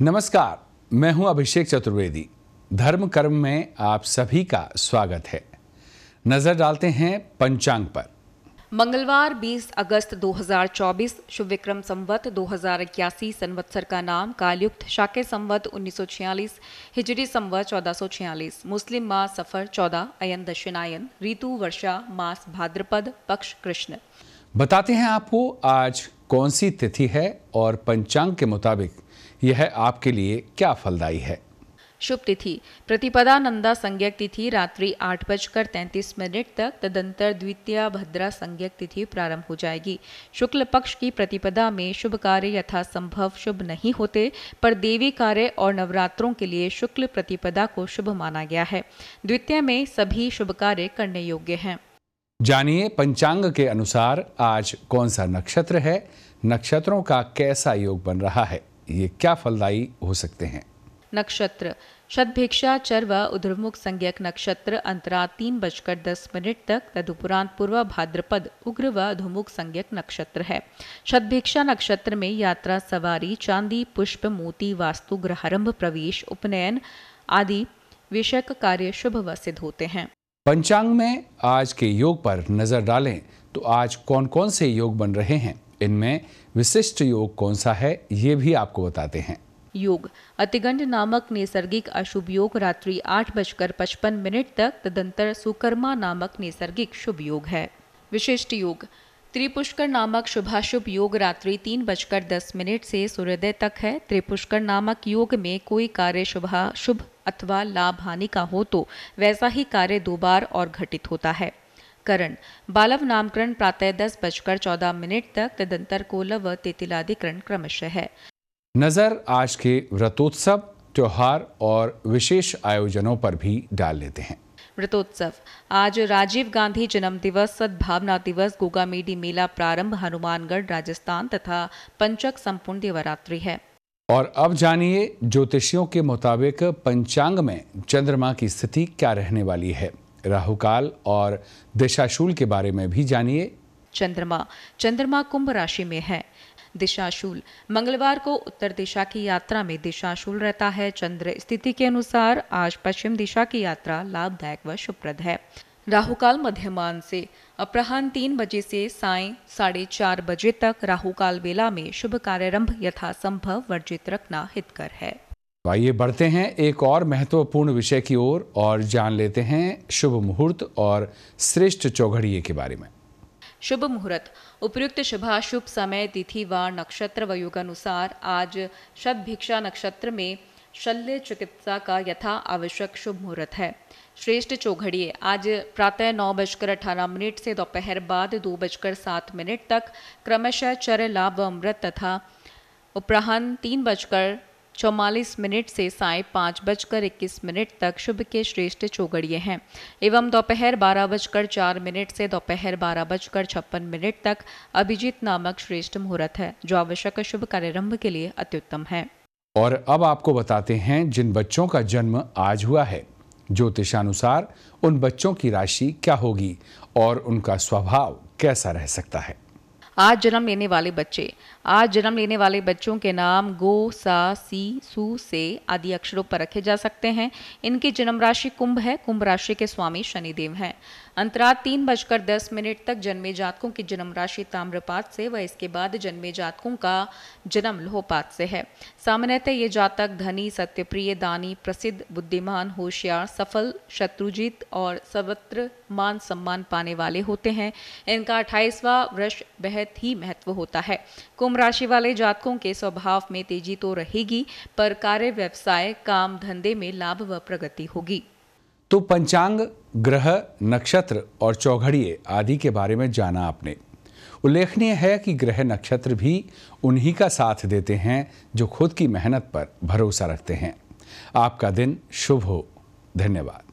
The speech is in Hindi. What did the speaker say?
नमस्कार मैं हूं अभिषेक चतुर्वेदी धर्म कर्म में आप सभी का स्वागत है नजर डालते हैं पंचांग पर मंगलवार 20 अगस्त 2024 शुभ विक्रम संवत दो संवत्सर का नाम कालयुक्त शाके संवत 1946 हिजरी संवत 1446 मुस्लिम मास सफर 14 अयन दक्षिणायन ऋतु वर्षा मास भाद्रपद पक्ष कृष्ण बताते हैं आपको आज कौन सी तिथि है और पंचांग के मुताबिक यह आपके लिए क्या फलदायी है शुभ तिथि प्रतिपदानंदा संज्ञक तिथि रात्रि आठ बजकर तैंतीस मिनट तक तदंतर द्वितीय भद्रा संज्ञक तिथि प्रारंभ हो जाएगी शुक्ल पक्ष की प्रतिपदा में शुभ कार्य यथासंभव शुभ नहीं होते पर देवी कार्य और नवरात्रों के लिए शुक्ल प्रतिपदा को शुभ माना गया है द्वितीय में सभी शुभ कार्य करने योग्य हैं जानिए पंचांग के अनुसार आज कौन सा नक्षत्र है नक्षत्रों का कैसा योग बन रहा है ये क्या फलदायी हो सकते हैं नक्षत्र शतभिक्षा चर व उधर्मुख संज्ञक नक्षत्र अंतरा तीन बजकर दस मिनट तक तदुपरांत पूर्व भाद्रपद उग्र व धुमुख संज्ञक नक्षत्र है शतभिक्षा नक्षत्र में यात्रा सवारी चांदी पुष्प मोती वास्तु ग्रहारंभ प्रवेश उपनयन आदि विषयक कार्य शुभ व सिद्ध होते हैं पंचांग में आज के योग पर नजर डालें तो आज कौन कौन से योग बन रहे हैं इनमें विशिष्ट योग कौन सा है ये भी आपको बताते हैं योग अतिगंड नामक नैसर्गिक अशुभ योग रात्रि आठ बजकर पचपन मिनट तक तदंतर सुकर्मा नामक नैसर्गिक शुभ योग है विशिष्ट योग त्रिपुष्कर नामक शुभाशुभ योग रात्रि तीन बजकर दस मिनट से सूर्योदय तक है त्रिपुष्कर नामक योग में कोई कार्य शुभाशुभ अथवा लाभ हानि का हो तो वैसा ही कार्य दो बार और घटित होता है करण बालव नामकरण प्रातः दस बजकर चौदह मिनट तक तदंतर कोलव व तेतिलाधिकरण क्रमशः है नजर आज के व्रतोत्सव त्योहार और विशेष आयोजनों पर भी डाल लेते हैं व्रतोत्सव आज राजीव गांधी जन्म दिवस सद्भावना दिवस गोगा मेडी मेला प्रारंभ हनुमानगढ़ राजस्थान तथा पंचक संपूर्ण देवरात्रि है और अब जानिए ज्योतिषियों के मुताबिक पंचांग में चंद्रमा की स्थिति क्या रहने वाली है राहुकाल और दिशाशूल के बारे में भी जानिए चंद्रमा चंद्रमा कुंभ राशि में है दिशाशूल मंगलवार को उत्तर दिशा की यात्रा में दिशाशूल रहता है चंद्र स्थिति के अनुसार आज पश्चिम दिशा की यात्रा लाभदायक व शुभप्रद है राहुकाल मध्यमान से अपराह्न तीन बजे से साय साढ़े चार बजे तक राहुकाल बेला में शुभ कार्यारंभ यथासंभव वर्जित रखना हितकर है तो आइए बढ़ते हैं एक और महत्वपूर्ण विषय की ओर और, और जान लेते हैं शुभ मुहूर्त और श्रेष्ठ चौघड़िए के बारे में शुभ मुहूर्त उपयुक्त शुभाशुभ समय तिथि व नक्षत्र व युग अनुसार आज शब भिक्षा नक्षत्र में शल्य चिकित्सा का यथा आवश्यक शुभ मुहूर्त है श्रेष्ठ चौघड़िए आज प्रातः नौ बजकर अठारह मिनट से दोपहर बाद दो बजकर सात मिनट तक क्रमशः चर लाभ अमृत तथा अपराहन तीन बजकर चौवालीस मिनट से साय पाँच बजकर इक्कीस मिनट तक शुभ के श्रेष्ठ चौगड़िए हैं एवं दोपहर बारह बजकर चार मिनट से दोपहर बारह बजकर छप्पन मिनट तक अभिजीत नामक श्रेष्ठ मुहूर्त है जो आवश्यक शुभ कार्यारंभ के लिए अत्युत्तम है और अब आपको बताते हैं जिन बच्चों का जन्म आज हुआ है ज्योतिषानुसार उन बच्चों की राशि क्या होगी और उनका स्वभाव कैसा रह सकता है आज जन्म लेने वाले बच्चे आज जन्म लेने वाले बच्चों के नाम गो सा सी सु से आदि अक्षरों पर रखे जा सकते हैं इनकी जन्म राशि कुंभ है कुंभ राशि के स्वामी शनिदेव हैं अंतरात तीन बजकर दस मिनट तक जन्मे जातकों की जन्म राशि ताम्रपात से व इसके बाद जन्मे जातकों का जन्म लोहपात से है सामान्यतः ये जातक धनी सत्यप्रिय दानी प्रसिद्ध बुद्धिमान होशियार सफल शत्रुजीत और सर्वत्र मान सम्मान पाने वाले होते हैं इनका अट्ठाईसवा वृक्ष बेहद ही महत्व होता है कुंभ राशि वाले जातकों के स्वभाव में तेजी तो रहेगी पर कार्य व्यवसाय काम धंधे में लाभ व प्रगति होगी तो पंचांग ग्रह नक्षत्र और चौघड़िए आदि के बारे में जाना आपने उल्लेखनीय है कि ग्रह नक्षत्र भी उन्हीं का साथ देते हैं जो खुद की मेहनत पर भरोसा रखते हैं आपका दिन शुभ हो धन्यवाद